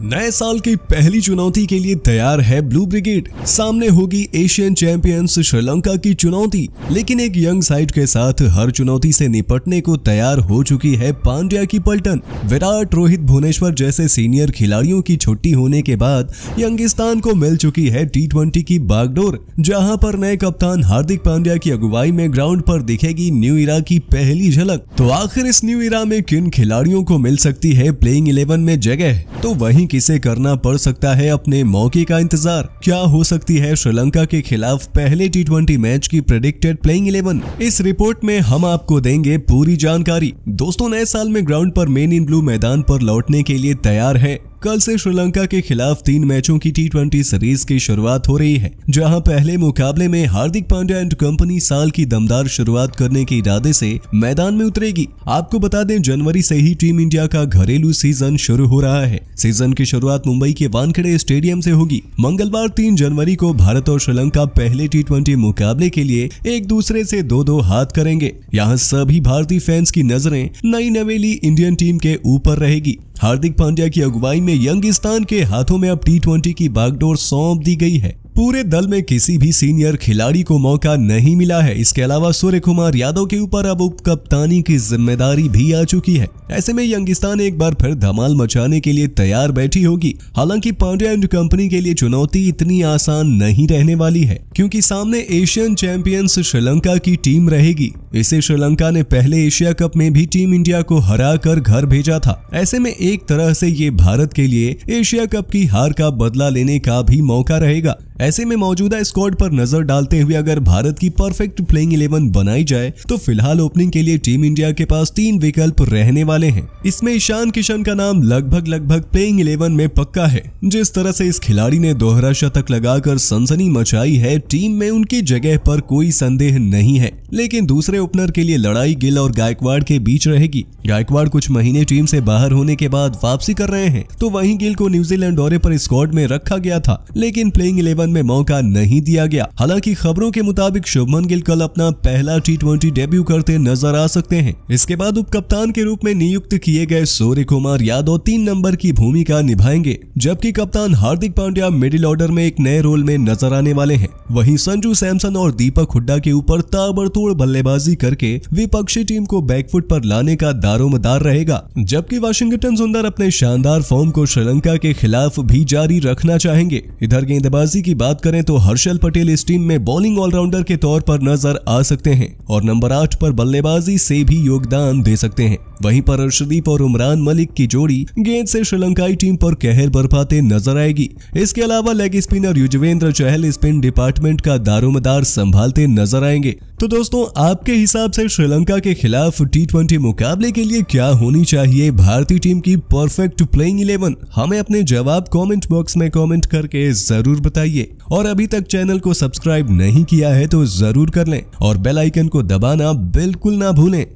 नए साल की पहली चुनौती के लिए तैयार है ब्लू ब्रिगेड सामने होगी एशियन चैंपियंस श्रीलंका की चुनौती लेकिन एक यंग साइड के साथ हर चुनौती से निपटने को तैयार हो चुकी है पांड्या की पलटन विराट रोहित भुवनेश्वर जैसे सीनियर खिलाड़ियों की छुट्टी होने के बाद यंगिस्तान को मिल चुकी है टी की बागडोर जहाँ पर नए कप्तान हार्दिक पांड्या की अगुवाई में ग्राउंड पर दिखेगी न्यू इरा की पहली झलक तो आखिर इस न्यू इरा में किन खिलाड़ियों को मिल सकती है प्लेइंग इलेवन में जगह तो वही वहीं किसे करना पड़ सकता है अपने मौके का इंतजार क्या हो सकती है श्रीलंका के खिलाफ पहले टी मैच की प्रेडिक्टेड प्लेइंग इलेवन इस रिपोर्ट में हम आपको देंगे पूरी जानकारी दोस्तों नए साल में ग्राउंड पर मेन इन ब्लू मैदान पर लौटने के लिए तैयार है कल से श्रीलंका के खिलाफ तीन मैचों की टी सीरीज की शुरुआत हो रही है जहां पहले मुकाबले में हार्दिक पांड्या एंड कंपनी साल की दमदार शुरुआत करने के इरादे से मैदान में उतरेगी आपको बता दें जनवरी से ही टीम इंडिया का घरेलू सीजन शुरू हो रहा है सीजन की शुरुआत मुंबई के वानखेड़े स्टेडियम से होगी मंगलवार तीन जनवरी को भारत और श्रीलंका पहले टी मुकाबले के लिए एक दूसरे से दो दो हाथ करेंगे यहाँ सभी भारतीय फैंस की नजरें नई नवेली इंडियन टीम के ऊपर रहेगी हार्दिक पांड्या की अगुवाई में यंगिस्तान के हाथों में अब टी की बागडोर सौंप दी गई है पूरे दल में किसी भी सीनियर खिलाड़ी को मौका नहीं मिला है इसके अलावा सूर्य कुमार यादव के ऊपर अब उप कप्तानी की जिम्मेदारी भी आ चुकी है ऐसे में यंगिस्तान एक बार फिर धमाल मचाने के लिए तैयार बैठी होगी हालांकि पांड्या एंड कंपनी के लिए चुनौती इतनी आसान नहीं रहने वाली है क्योंकि सामने एशियन चैंपियंस श्रीलंका की टीम रहेगी इसे श्रीलंका ने पहले एशिया कप में भी टीम इंडिया को हरा कर घर भेजा था ऐसे में एक तरह से ये भारत के लिए एशिया कप की हार का बदला लेने का भी मौका रहेगा ऐसे में मौजूदा स्क्वाड पर नजर डालते हुए अगर भारत की परफेक्ट प्लेइंग इलेवन बनाई जाए तो फिलहाल ओपनिंग के लिए टीम इंडिया के पास तीन विकल्प रहने वाले हैं इसमें ईशान किशन का नाम लगभग लगभग प्लेइंग इलेवन में पक्का है जिस तरह से इस खिलाड़ी ने दोहरा शतक लगाकर सनसनी मचाई है टीम में उनकी जगह पर कोई संदेह नहीं है लेकिन दूसरे ओपनर के लिए लड़ाई गिल और गायकवाड़ के बीच रहेगी गायकवाड़ कुछ महीने टीम से बाहर होने के बाद वापसी कर रहे हैं तो वही गिल को न्यूजीलैंड दौरे पर स्क्वाड में रखा गया था लेकिन प्लेइंग इलेवन शुभमन में मौका नहीं दिया गया हालांकि खबरों के मुताबिक शुभमन गिल कल अपना पहला टी डेब्यू करते नजर आ सकते हैं इसके बाद उप कप्तान के रूप में नियुक्त किए गए सूर्य कुमार यादव तीन नंबर की भूमिका निभाएंगे जबकि कप्तान हार्दिक पांड्या मिडिल ऑर्डर में एक नए रोल में नजर आने वाले हैं वहीं संजू सैमसन और दीपक हुड्डा के ऊपर ताबड़तोड़ बल्लेबाजी करके विपक्षी टीम को बैकफुट पर लाने का दारोमदार रहेगा जबकि वाशिंगटन सुंदर अपने शानदार फॉर्म को श्रीलंका के खिलाफ भी जारी रखना चाहेंगे इधर गेंदबाजी की बात करें तो हर्षल पटेल इस टीम में बॉलिंग ऑलराउंडर के तौर पर नजर आ सकते हैं और नंबर आठ पर बल्लेबाजी से भी योगदान दे सकते हैं वहीं पर अर्शदीप और उमरान मलिक की जोड़ी गेंद से श्रीलंकाई टीम पर कहर बरपाते नजर आएगी इसके अलावा leg spinner Yuzvendra Chahal spin department का दारोमदार संभालते नजर आएंगे तो दोस्तों आपके हिसाब से श्रीलंका के खिलाफ टी मुकाबले के लिए क्या होनी चाहिए भारतीय टीम की परफेक्ट प्लेइंग इलेवन हमें अपने जवाब कमेंट बॉक्स में कमेंट करके जरूर बताइए और अभी तक चैनल को सब्सक्राइब नहीं किया है तो जरूर कर लें और बेल आइकन को दबाना बिल्कुल ना भूलें